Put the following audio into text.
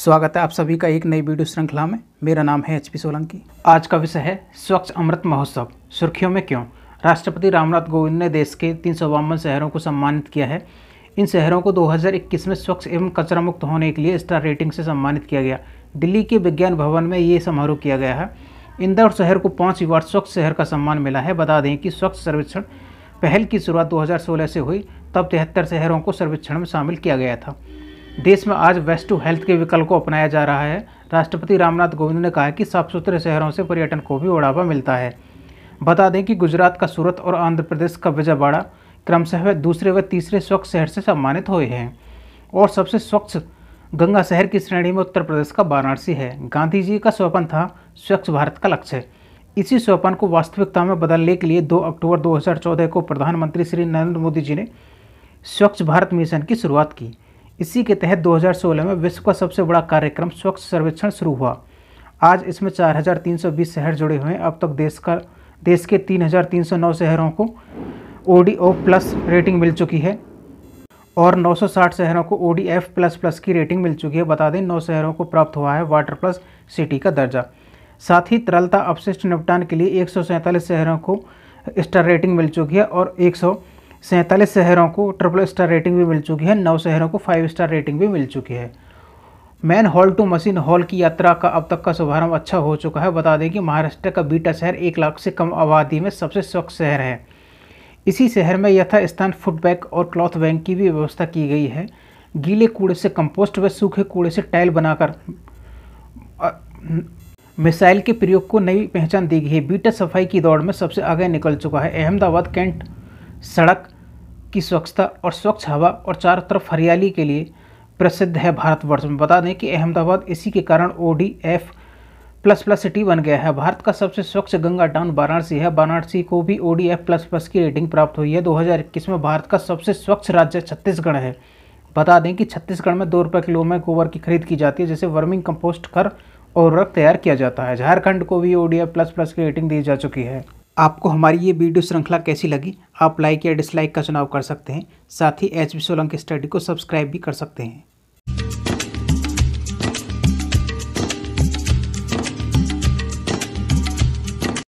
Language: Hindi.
स्वागत है आप सभी का एक नई वीडियो श्रृंखला में मेरा नाम है एच पी सोलंकी आज का विषय है स्वच्छ अमृत महोत्सव सुर्खियों में क्यों राष्ट्रपति रामनाथ कोविंद ने देश के तीन शहरों को सम्मानित किया है इन शहरों को 2021 में स्वच्छ एवं कचरा मुक्त होने के लिए स्टार रेटिंग से सम्मानित किया गया दिल्ली के विज्ञान भवन में ये समारोह किया गया है इंदौर शहर को पाँच बार स्वच्छ शहर का सम्मान मिला है बता दें कि स्वच्छ सर्वेक्षण पहल की शुरुआत 2016 से हुई तब तिहत्तर शहरों को सर्वेक्षण में शामिल किया गया था देश में आज वेस्ट टू हेल्थ के विकल्प को अपनाया जा रहा है राष्ट्रपति रामनाथ कोविंद ने कहा है कि साफ सुथरे शहरों से पर्यटन को भी बढ़ावा मिलता है बता दें कि गुजरात का सूरत और आंध्र प्रदेश का विजयवाड़ा क्रमशः दूसरे व तीसरे स्वच्छ शहर से सम्मानित हुए हैं और सबसे स्वच्छ गंगा शहर की श्रेणी में उत्तर प्रदेश का वाराणसी है गांधी जी का स्वपन था स्वच्छ भारत का लक्ष्य इसी स्वपन को वास्तविकता में बदलने के लिए 2 अक्टूबर 2014 को प्रधानमंत्री श्री नरेंद्र मोदी जी ने स्वच्छ भारत मिशन की शुरुआत की इसी के तहत 2016 में विश्व का सबसे बड़ा कार्यक्रम स्वच्छ सर्वेक्षण शुरू हुआ आज इसमें 4,320 शहर जुड़े हुए हैं अब तक देश का देश के 3,309 शहरों को O D O plus rating मिल चुकी है और 960 शहरों को O D F plus plus की रेटिंग मिल चुकी है बता दें नौ शहरों को प्राप्त हुआ है वाटर प्लस सिटी का दर्जा साथ ही तरलता अपशिष्ट निपटान के लिए एक शहरों को स्टार रेटिंग मिल चुकी है और एक सैंतालीस शहरों को ट्रिपल स्टार रेटिंग भी मिल चुकी है नौ शहरों को फाइव स्टार रेटिंग भी मिल चुकी है manhole to machine hole की यात्रा का अब तक का शुभारंभ अच्छा हो चुका है बता दें कि महाराष्ट्र का बीटा शहर एक लाख से कम आबादी में सबसे स्वच्छ शहर है इसी शहर में यथास्थान फूड बैग और क्लॉथ बैंक की भी व्यवस्था की गई है गीले कूड़े से कंपोस्ट व सूखे कूड़े से टाइल बनाकर मिसाइल के प्रयोग को नई पहचान दी गई है बीटा सफाई की दौड़ में सबसे आगे निकल चुका है अहमदाबाद कैंट सड़क की स्वच्छता और स्वच्छ हवा और चारों तरफ हरियाली के लिए प्रसिद्ध है भारतवर्ष में बता दें कि अहमदाबाद इसी के कारण O D F plus plus city बन गया है भारत का सबसे स्वच्छ गंगा टाउन वाराणसी है वाराणसी को भी O D F plus plus की रेटिंग प्राप्त हुई है 2021 में भारत का सबसे स्वच्छ राज्य छत्तीसगढ़ है बता दें कि छत्तीसगढ़ में दो रुपये किलो में गोबर की खरीद की जाती है जिसे वर्मिंग कंपोस्ट कर और उर्वरक तैयार किया जाता है झारखंड को भी O D F plus plus की रेटिंग दी जा चुकी है आपको हमारी ये वीडियो श्रृंखला कैसी लगी आप लाइक या डिसलाइक का चुनाव कर सकते हैं साथ ही एच बी सोलंकी स्टडी को सब्सक्राइब भी कर सकते हैं